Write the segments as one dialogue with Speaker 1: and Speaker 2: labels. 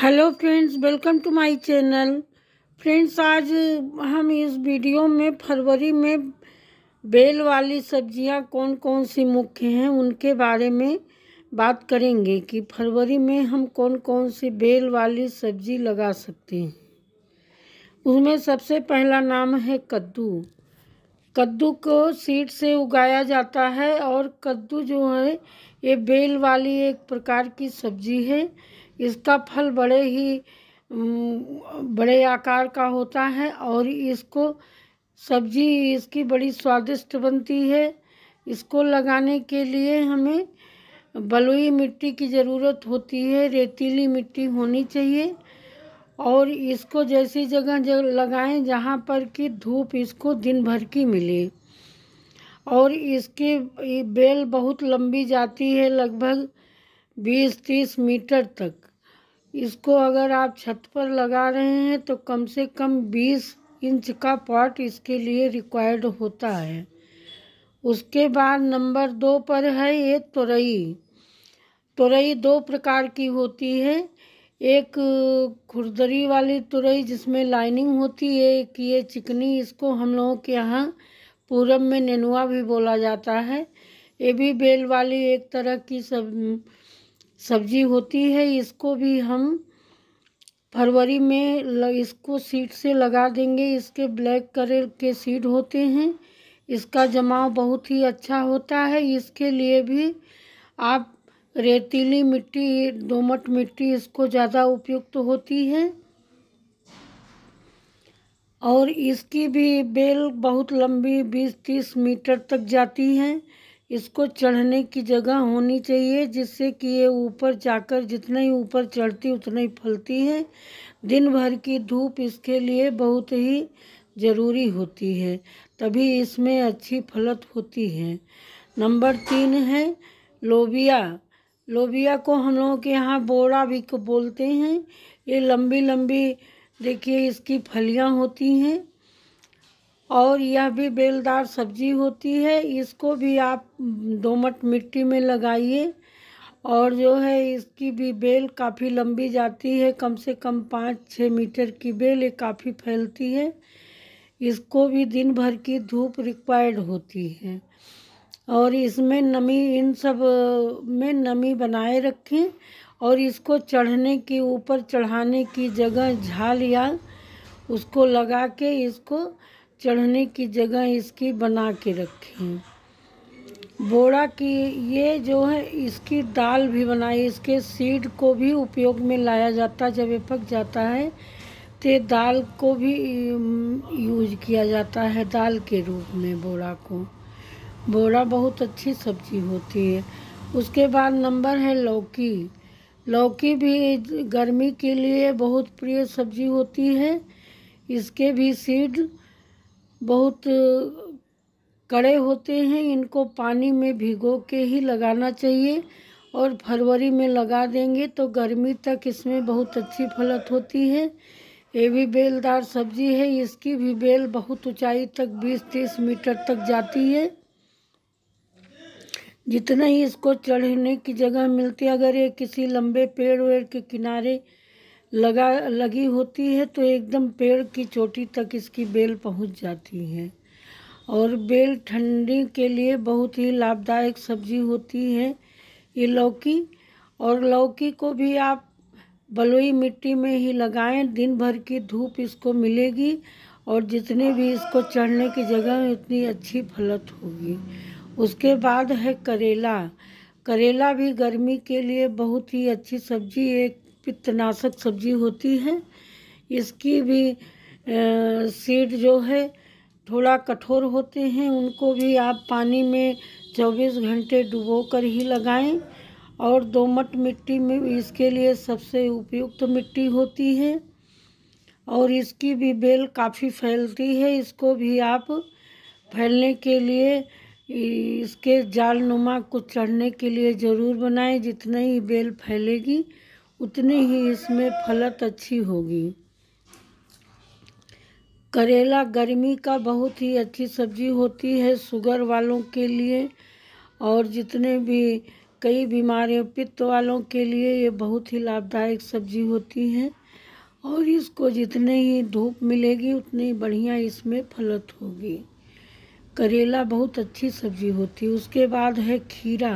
Speaker 1: hello friends welcome to my channel friends आज हम इस वीडियो में फरवरी में बेल वाली सब्जियां कौन कौन सी मुख्य हैं उनके बारे में बात करेंगे कि फरवरी में हम कौन कौन सी बेल वाली सब्जी लगा सकते हैं उसमें सबसे पहला नाम है कद्दू कद्दू को सीड से उगाया जाता है और कद्दू जो है ये बेल वाली एक प्रकार की सब्जी है इसका फल बड़े ही बड़े आकार का होता है और इसको सब्जी इसकी बड़ी स्वादिष्ट बनती है इसको लगाने के लिए हमें बलुई मिट्टी की ज़रूरत होती है रेतीली मिट्टी होनी चाहिए और इसको जैसी जगह जग लगाएं जहाँ पर कि धूप इसको दिन भर की मिले और इसकी बेल बहुत लंबी जाती है लगभग बीस तीस मीटर तक इसको अगर आप छत पर लगा रहे हैं तो कम से कम बीस इंच का पॉट इसके लिए रिक्वायर्ड होता है उसके बाद नंबर दो पर है ये तुरई तुरई दो प्रकार की होती है एक खुरदरी वाली तुरई जिसमें लाइनिंग होती है एक ये चिकनी इसको हम लोगों के यहाँ पूरब में नेनुआ भी बोला जाता है ये भी बेल वाली एक तरह की सब सब्जी होती है इसको भी हम फरवरी में इसको सीड से लगा देंगे इसके ब्लैक कलर के सीड होते हैं इसका जमाव बहुत ही अच्छा होता है इसके लिए भी आप रेतीली मिट्टी दोमट मिट्टी इसको ज़्यादा उपयुक्त तो होती है और इसकी भी बेल बहुत लंबी बीस तीस मीटर तक जाती हैं इसको चढ़ने की जगह होनी चाहिए जिससे कि ये ऊपर जाकर जितना ही ऊपर चढ़ती उतना ही फलती है दिन भर की धूप इसके लिए बहुत ही ज़रूरी होती है तभी इसमें अच्छी फलत होती है नंबर तीन है लोबिया लोबिया को हम लोगों के यहाँ बोड़ा भी बोलते हैं ये लंबी लंबी देखिए इसकी फलियाँ होती हैं और यह भी बेलदार सब्जी होती है इसको भी आप दोमट मिट्टी में लगाइए और जो है इसकी भी बेल काफ़ी लंबी जाती है कम से कम पाँच छः मीटर की बेल ये काफ़ी फैलती है इसको भी दिन भर की धूप रिक्वायर्ड होती है और इसमें नमी इन सब में नमी बनाए रखें और इसको चढ़ने की ऊपर चढ़ाने की जगह झाल या उसको लगा के इसको चढ़ने की जगह इसकी बना के रखें बोड़ा की ये जो है इसकी दाल भी बनाई इसके सीड को भी उपयोग में लाया जाता है जब ये पक जाता है तो दाल को भी यूज किया जाता है दाल के रूप में बोड़ा को बोड़ा बहुत अच्छी सब्जी होती है उसके बाद नंबर है लौकी लौकी भी गर्मी के लिए बहुत प्रिय सब्जी होती है इसके भी सीड बहुत कड़े होते हैं इनको पानी में भिगो के ही लगाना चाहिए और फरवरी में लगा देंगे तो गर्मी तक इसमें बहुत अच्छी फलत होती है ये भी बेलदार सब्जी है इसकी भी बेल बहुत ऊंचाई तक 20-30 मीटर तक जाती है जितना ही इसको चढ़ने की जगह मिलती है अगर ये किसी लंबे पेड़ वेड़ के किनारे लगा लगी होती है तो एकदम पेड़ की चोटी तक इसकी बेल पहुंच जाती है और बेल ठंडी के लिए बहुत ही लाभदायक सब्जी होती है ये लौकी और लौकी को भी आप बलुई मिट्टी में ही लगाएं दिन भर की धूप इसको मिलेगी और जितने भी इसको चढ़ने की जगह उतनी अच्छी फलत होगी उसके बाद है करेला करेला भी गर्मी के लिए बहुत ही अच्छी सब्जी एक पित्तनाशक सब्जी होती है इसकी भी सीड जो है थोड़ा कठोर होते हैं उनको भी आप पानी में 24 घंटे डुबो कर ही लगाएं और दोमट मिट्टी में इसके लिए सबसे उपयुक्त तो मिट्टी होती है और इसकी भी बेल काफ़ी फैलती है इसको भी आप फैलने के लिए इसके जाल नुमा को चढ़ने के लिए ज़रूर बनाएं जितने ही बेल फैलेगी उतनी ही इसमें फलत अच्छी होगी करेला गर्मी का बहुत ही अच्छी सब्जी होती है शुगर वालों के लिए और जितने भी कई बीमारियों पित्त वालों के लिए ये बहुत ही लाभदायक सब्जी होती है और इसको जितने ही धूप मिलेगी उतनी बढ़िया इसमें फलत होगी करेला बहुत अच्छी सब्जी होती है उसके बाद है खीरा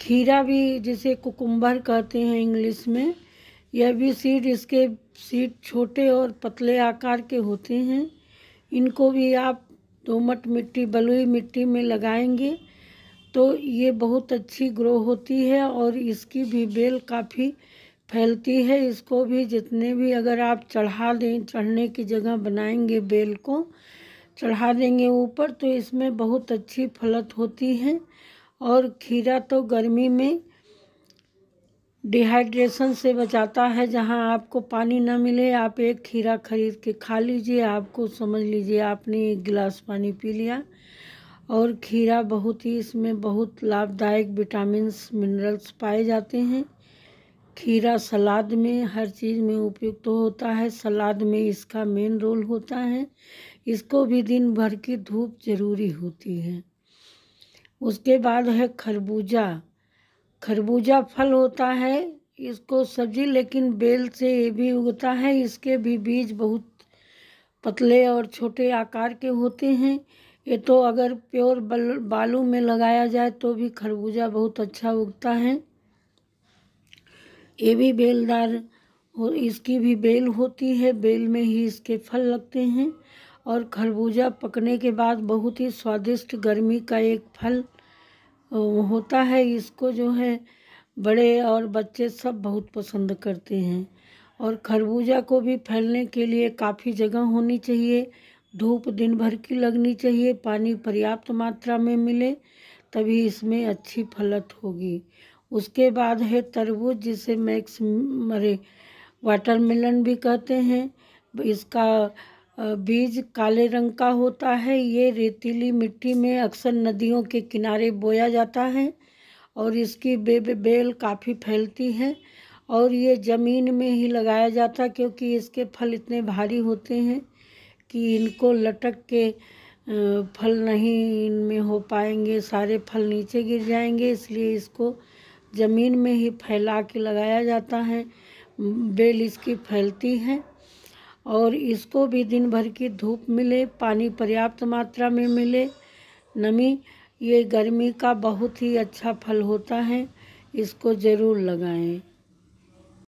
Speaker 1: खीरा भी जिसे कुकुम्बर कहते हैं इंग्लिश में यह भी सीड इसके सीड छोटे और पतले आकार के होते हैं इनको भी आप दोमट मिट्टी बलुई मिट्टी में लगाएंगे तो ये बहुत अच्छी ग्रो होती है और इसकी भी बेल काफ़ी फैलती है इसको भी जितने भी अगर आप चढ़ा दें चढ़ने की जगह बनाएंगे बेल को चढ़ा देंगे ऊपर तो इसमें बहुत अच्छी फलत होती है और खीरा तो गर्मी में डिहाइड्रेशन से बचाता है जहाँ आपको पानी ना मिले आप एक खीरा खरीद के खा लीजिए आपको समझ लीजिए आपने एक गिलास पानी पी लिया और खीरा बहुत ही इसमें बहुत लाभदायक विटामिन्स मिनरल्स पाए जाते हैं खीरा सलाद में हर चीज़ में उपयुक्त तो होता है सलाद में इसका मेन रोल होता है इसको भी दिन भर की धूप जरूरी होती है उसके बाद है खरबूजा खरबूजा फल होता है इसको सब्जी लेकिन बेल से ये भी उगता है इसके भी बीज बहुत पतले और छोटे आकार के होते हैं ये तो अगर प्योर बल बालू में लगाया जाए तो भी खरबूजा बहुत अच्छा उगता है ये भी बेलदार और इसकी भी बेल होती है बेल में ही इसके फल लगते हैं और खरबूजा पकने के बाद बहुत ही स्वादिष्ट गर्मी का एक फल होता है इसको जो है बड़े और बच्चे सब बहुत पसंद करते हैं और खरबूजा को भी फैलने के लिए काफ़ी जगह होनी चाहिए धूप दिन भर की लगनी चाहिए पानी पर्याप्त मात्रा में मिले तभी इसमें अच्छी फलत होगी उसके बाद है तरबूज जिसे मैक्स मरे वाटरमेलन भी कहते हैं इसका बीज काले रंग का होता है ये रेतीली मिट्टी में अक्सर नदियों के किनारे बोया जाता है और इसकी बेब बेल काफ़ी फैलती है और ये ज़मीन में ही लगाया जाता क्योंकि इसके फल इतने भारी होते हैं कि इनको लटक के फल नहीं इनमें हो पाएंगे सारे फल नीचे गिर जाएंगे इसलिए इसको ज़मीन में ही फैला के लगाया जाता है बेल इसकी फैलती है और इसको भी दिन भर की धूप मिले पानी पर्याप्त मात्रा में मिले नमी ये गर्मी का बहुत ही अच्छा फल होता है इसको ज़रूर लगाएं